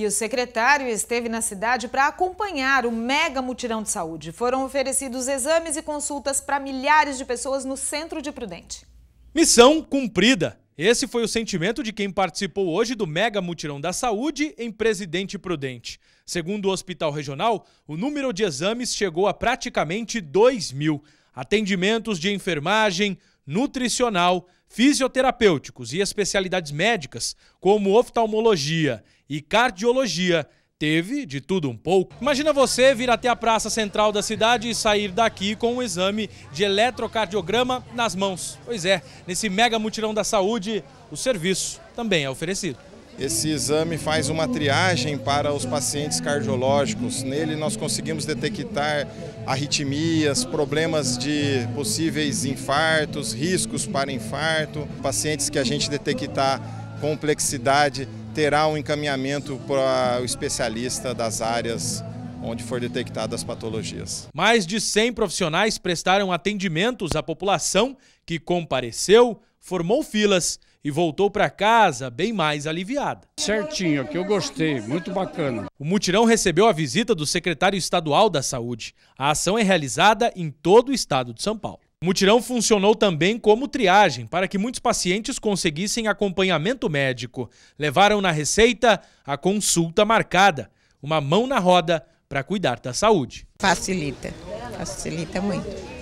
E o secretário esteve na cidade para acompanhar o mega mutirão de saúde. Foram oferecidos exames e consultas para milhares de pessoas no centro de Prudente. Missão cumprida. Esse foi o sentimento de quem participou hoje do mega mutirão da saúde em Presidente Prudente. Segundo o Hospital Regional, o número de exames chegou a praticamente 2 mil. Atendimentos de enfermagem, nutricional, fisioterapêuticos e especialidades médicas, como oftalmologia e cardiologia, teve de tudo um pouco. Imagina você vir até a praça central da cidade e sair daqui com um exame de eletrocardiograma nas mãos. Pois é, nesse mega mutirão da saúde, o serviço também é oferecido. Esse exame faz uma triagem para os pacientes cardiológicos. Nele nós conseguimos detectar arritmias, problemas de possíveis infartos, riscos para infarto. Pacientes que a gente detectar complexidade terá um encaminhamento para o especialista das áreas onde for detectadas as patologias. Mais de 100 profissionais prestaram atendimentos à população que compareceu, formou filas e voltou para casa bem mais aliviada. Certinho, que eu gostei, muito bacana. O mutirão recebeu a visita do secretário estadual da Saúde. A ação é realizada em todo o estado de São Paulo. O mutirão funcionou também como triagem para que muitos pacientes conseguissem acompanhamento médico. Levaram na receita a consulta marcada, uma mão na roda para cuidar da saúde. Facilita, facilita muito.